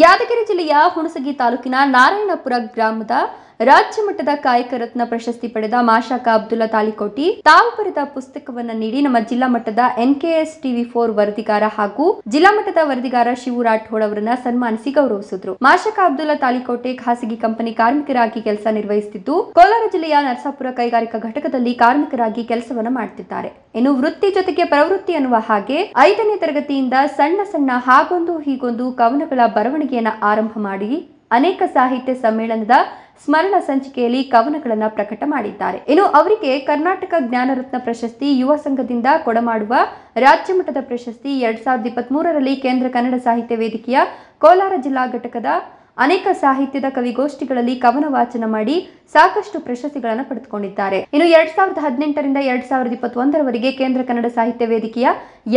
ಯಾದಗಿರಿ ಜಿಲ್ಲೆಯ ಹುಣಸಗಿ ತಾಲೂಕಿನ ನಾರಾಯಣಪುರ ಗ್ರಾಮದ ರಾಜ್ಯ ಮಟ್ಟದ ಕಾಯಕ ರತ್ನ ಪ್ರಶಸ್ತಿ ಪಡೆದ ಮಾಶಾಕ ಅಬ್ದುಲ್ಲಾ ತಾಲಿಕೋಟಿ ತಾವು ಬರೆದ ಪುಸ್ತಕವನ್ನು ನೀಡಿ ನಮ್ಮ ಜಿಲ್ಲಾ ಮಟ್ಟದ ಎನ್ಕೆಎಸ್ ಟಿವಿ ಫೋರ್ ವರದಿಗಾರ ಹಾಗೂ ಜಿಲ್ಲಾ ಮಟ್ಟದ ವರದಿಗಾರ ಶಿವು ರಾಠೋಡ್ ಅವರನ್ನ ಸನ್ಮಾನಿಸಿ ಗೌರವಿಸಿದ್ರು ಮಾಶಾಕ ಅಬ್ದುಲ್ಲಾ ತಾಲಿಕೋಟೆ ಖಾಸಗಿ ಕಂಪನಿ ಕಾರ್ಮಿಕರಾಗಿ ಕೆಲಸ ನಿರ್ವಹಿಸುತ್ತಿದ್ದು ಕೋಲಾರ ಜಿಲ್ಲೆಯ ನರಸಾಪುರ ಕೈಗಾರಿಕಾ ಘಟಕದಲ್ಲಿ ಕಾರ್ಮಿಕರಾಗಿ ಕೆಲಸವನ್ನು ಮಾಡುತ್ತಿದ್ದಾರೆ ಇನ್ನು ವೃತ್ತಿ ಜೊತೆಗೆ ಪ್ರವೃತ್ತಿ ಅನ್ನುವ ಹಾಗೆ ಐದನೇ ತರಗತಿಯಿಂದ ಸಣ್ಣ ಸಣ್ಣ ಹಾಗೊಂದು ಹೀಗೊಂದು ಕವನಗಳ ಬರವಣಿಗೆ ಬರವಣಿಗೆಯನ್ನು ಆರಂಭ ಮಾಡಿ ಅನೇಕ ಸಾಹಿತ್ಯ ಸಮ್ಮೇಳನದ ಸ್ಮರಣ ಸಂಚಿಕೆಯಲ್ಲಿ ಕವನಗಳನ್ನು ಪ್ರಕಟ ಮಾಡಿದ್ದಾರೆ ಇನ್ನು ಅವರಿಗೆ ಕರ್ನಾಟಕ ಜ್ಞಾನರತ್ನ ಪ್ರಶಸ್ತಿ ಯುವ ಸಂಘದಿಂದ ಕೊಡಮಾಡುವ ರಾಜ್ಯಮಟ್ಟದ ಪ್ರಶಸ್ತಿ ಎರಡ್ ಸಾವಿರದ ಇಪ್ಪತ್ತ್ ಕೇಂದ್ರ ಕನ್ನಡ ಸಾಹಿತ್ಯ ವೇದಿಕೆಯ ಕೋಲಾರ ಜಿಲ್ಲಾ ಘಟಕದ ಅನೇಕ ಸಾಹಿತ್ಯದ ಕವಿಗೋಷ್ಠಿಗಳಲ್ಲಿ ಕವನ ವಾಚನ ಮಾಡಿ ಸಾಕಷ್ಟು ಪ್ರಶಸ್ತಿಗಳನ್ನು ಪಡೆದುಕೊಂಡಿದ್ದಾರೆ ಇನ್ನು ಎರಡ್ ಸಾವಿರದ ಹದಿನೆಂಟರಿಂದ ಎರಡ್ ಸಾವಿರದ ಇಪ್ಪತ್ತೊಂದರವರೆಗೆ ಕೇಂದ್ರ ಕನ್ನಡ ಸಾಹಿತ್ಯ ವೇದಿಕೆಯ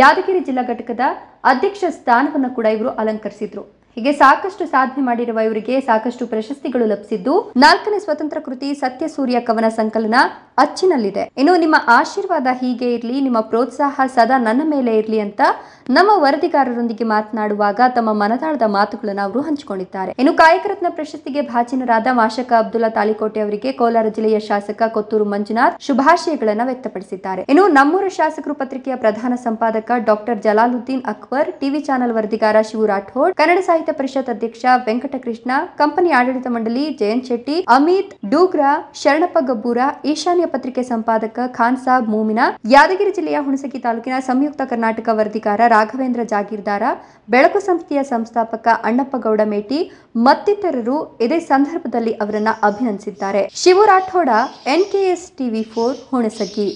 ಯಾದಗಿರಿ ಜಿಲ್ಲಾ ಘಟಕದ ಅಧ್ಯಕ್ಷ ಸ್ಥಾನವನ್ನು ಕೂಡ ಇವರು ಅಲಂಕರಿಸಿದ್ರು ಹೀಗೆ ಸಾಕಷ್ಟು ಸಾಧನೆ ಮಾಡಿರುವ ಇವರಿಗೆ ಸಾಕಷ್ಟು ಪ್ರಶಸ್ತಿಗಳು ಲಭಿಸಿದ್ದು ನಾಲ್ಕನೇ ಸ್ವತಂತ್ರ ಕೃತಿ ಸತ್ಯ ಸೂರ್ಯ ಕವನ ಸಂಕಲನ ಅಚ್ಚಿನಲ್ಲಿದೆ ಇನ್ನು ನಿಮ್ಮ ಆಶೀರ್ವಾದ ಹೀಗೆ ಇರಲಿ ನಿಮ್ಮ ಪ್ರೋತ್ಸಾಹ ಸದಾ ನನ್ನ ಮೇಲೆ ಇರಲಿ ಅಂತ ನಮ್ಮ ವರದಿಗಾರರೊಂದಿಗೆ ಮಾತನಾಡುವಾಗ ತಮ್ಮ ಮನದಾಳದ ಮಾತುಗಳನ್ನು ಅವರು ಹಂಚಿಕೊಂಡಿದ್ದಾರೆ ಇನ್ನು ಕಾಯಕರತ್ನ ಪ್ರಶಸ್ತಿಗೆ ಭಾಜನರಾದ ಮಾಶಕ ಅಬ್ದುಲ್ಲಾ ತಾಳಿಕೋಟೆ ಅವರಿಗೆ ಕೋಲಾರ ಜಿಲ್ಲೆಯ ಶಾಸಕ ಕೊತ್ತೂರು ಮಂಜುನಾಥ್ ಶುಭಾಶಯಗಳನ್ನು ವ್ಯಕ್ತಪಡಿಸಿದ್ದಾರೆ ಇನ್ನು ನಮ್ಮೂರ ಶಾಸಕರು ಪತ್ರಿಕೆಯ ಪ್ರಧಾನ ಸಂಪಾದಕ doctor Jalaluddin Akbar TV channel ವರದಿಗಾರ ಶಿವ ರಾಠೋಡ್ ಕನ್ನಡ ಸಾಹಿತ್ಯ ಪರಿಷತ್ ಅಧ್ಯಕ್ಷ ವೆಂಕಟಕೃಷ್ಣ ಕಂಪನಿ ಆಡಳಿತ ಮಂಡಳಿ ಜಯಂತ್ ಶೆಟ್ಟಿ ಅಮಿತ್ ಡೂಗ್ರಾ ಶರಣಪ್ಪ ಗಬ್ಬೂರ ಈಶಾನ್ಯ ಪತ್ರಿಕೆ ಸಂಪಾದಕ ಖಾನ್ ಸಾಬ್ ಮೂಮಿನ ಯಾದಗಿರಿ ಜಿಲ್ಲೆಯ ಹುಣಸಗಿ ತಾಲೂಕಿನ ಸಂಯುಕ್ತ ಕರ್ನಾಟಕ ವರದಿಗಾರ ರಾಘವೇಂದ್ರ ಜಾಗೀರ್ದಾರ ಬೆಳಕು ಸಂಸ್ಥೆಯ ಸಂಸ್ಥಾಪಕ ಅಣ್ಣಪ್ಪಗೌಡ ಮೇಟಿ ಮತ್ತಿತರರು ಇದೇ ಸಂದರ್ಭದಲ್ಲಿ ಅವರನ್ನ ಅಭಿನಂದಿಸಿದ್ದಾರೆ Shivu Rathod NKS TV four Hunasagi